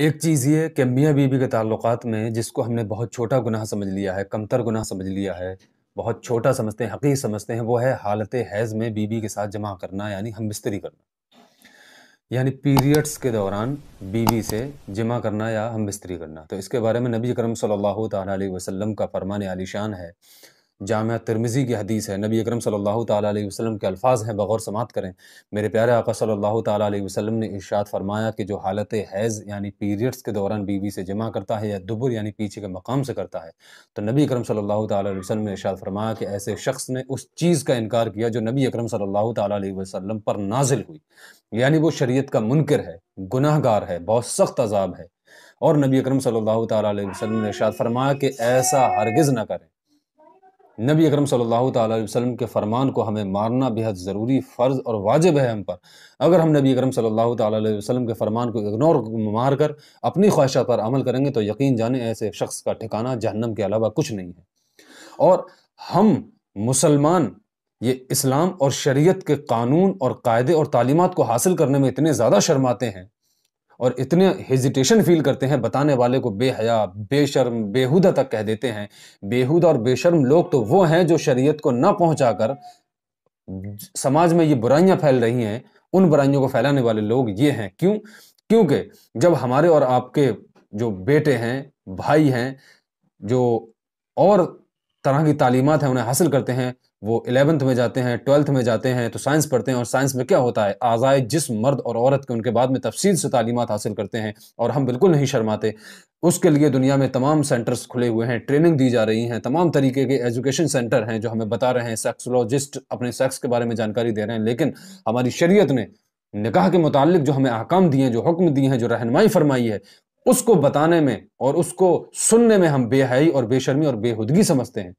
एक चीज़ ये कि मियाँ बीबी के ताल्लुक में जिसको हमने बहुत छोटा गुनाह समझ लिया है कमतर गुनाह समझ लिया है बहुत छोटा समझते हैं हकीक़ समझते हैं वो है हालत हैज़ में बीबी के साथ जमा करना यानी हम बिस्तरी करना यानी पीरियड्स के दौरान बीवी से जमा करना या हम बिस्तरी करना तो इसके बारे में नबी करम सल्ला वसलम का फरमान आलिशान है जाम तिरमिज़ी की हदीस है नबी अकरम सल्लल्लाहु अलैहि वसल्लम के अल्फाज हैं बग़ौर समात करें मेरे प्यारे आका सल्लल्लाहु अलैहि वसल्लम ने इरशाद फरमाया कि जो हालत हैज़ यानी पीरियड्स के दौरान बीवी से जमा करता है या दुबर यानी पीछे के मकाम से करता है तो नबी अकरम सल्लल्लाहु अलैहि वसल्लम ने इरशाद फरमाया कि ऐसे शख्स ने उस चीज़ का इनकार किया जो नबी अकरम सल्लल्लाहु अलैहि वसल्लम पर नाजिल हुई यानी वो शरीयत का मुनकर है गुनाहगार है बहुत सख्त अजाब है और नबी अकरम सल्लल्लाहु अलैहि वसल्लम ने इरशाद फरमाया कि ऐसा हरगिज़ ना करें नबी अकरम सल्लल्लाहु अलैहि वसल्लम के फ़रमान को हमें मानना बेहद ज़रूरी फ़र्ज़ और वाजिब है हम पर अगर हम नबी अकरम सल्लल्लाहु अलैहि वसल्लम के फ़रमान को इग्नोर मार कर अपनी ख्वाहिशा पर अमल करेंगे तो यकीन जाने ऐसे शख्स का ठिकाना जहन्नम के अलावा कुछ नहीं है और हम मुसलमान ये इस्लाम और शरीयत के कानून और कायदे और तालीमत को हासिल करने में इतने ज़्यादा शर्माते हैं और इतने हेजिटेशन फील करते हैं बताने वाले को बेहया बेशर्म बेहुदा तक कह देते हैं बेहुदा और बेशर्म लोग तो वो हैं जो शरीयत को ना पहुंचाकर समाज में ये बुराइयां फैल रही हैं उन बुराइयों को फैलाने वाले लोग ये हैं क्यों क्योंकि जब हमारे और आपके जो बेटे हैं भाई हैं जो और तरह की तालीमत हैं उन्हें हासिल करते हैं वो एलेवंथ में जाते हैं ट्वेल्थ में जाते हैं तो साइंस पढ़ते हैं और साइंस में क्या होता है आज़ाए जिस मर्द और औरत के उनके बाद में तफसील से तालीमत हासिल करते हैं और हम बिल्कुल नहीं शर्माते उसके लिए दुनिया में तमाम सेंटर्स खुले हुए हैं ट्रेनिंग दी जा रही हैं तमाम तरीके के एजुकेशन सेंटर हैं जो हमें बता रहे हैं सेक्सोलॉजिस्ट अपने सेक्स के बारे में जानकारी दे रहे हैं लेकिन हमारी शरीय ने निकाह के मुतालिक जो हमें अहकाम दिए हैं जो हुक्म दिए हैं जो रहनमाई फरमाई है उसको बताने में और उसको सुनने में हम बेहयाई और बेशर्मी और बेहुदगी समझते हैं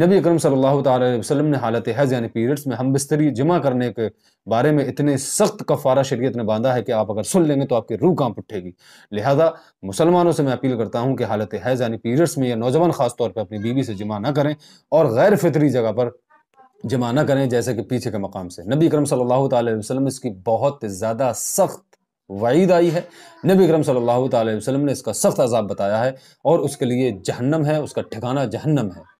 नबी अक्रम सल्लल्लाहु वसल्लम ने हालत हैज़ यानी पीरियड्स में हम बिस्तरी जमा करने के बारे में इतने सख्त कफारा शरीयत ने बांधा है कि आप अगर सुन लेंगे तो आपकी रूह कांप उठेगी लिहाजा मुसलमानों से मैं अपील करता हूं कि हालत हैज़ यानी पीरियड्स में या नौजवान ख़ास तौर पर अपनी बीवी से जमा ना करें और गैर फितरी जगह पर जमा ना करें जैसे कि पीछे के मकाम से नबी अक्रम सल्ला वसलम इसकी बहुत ज़्यादा सख्त वईद आई है नबी करम सल्ला वसलम ने इसका सख्त अजाब बताया है और उसके लिए जहन्नम है उसका ठिकाना जहन्नम है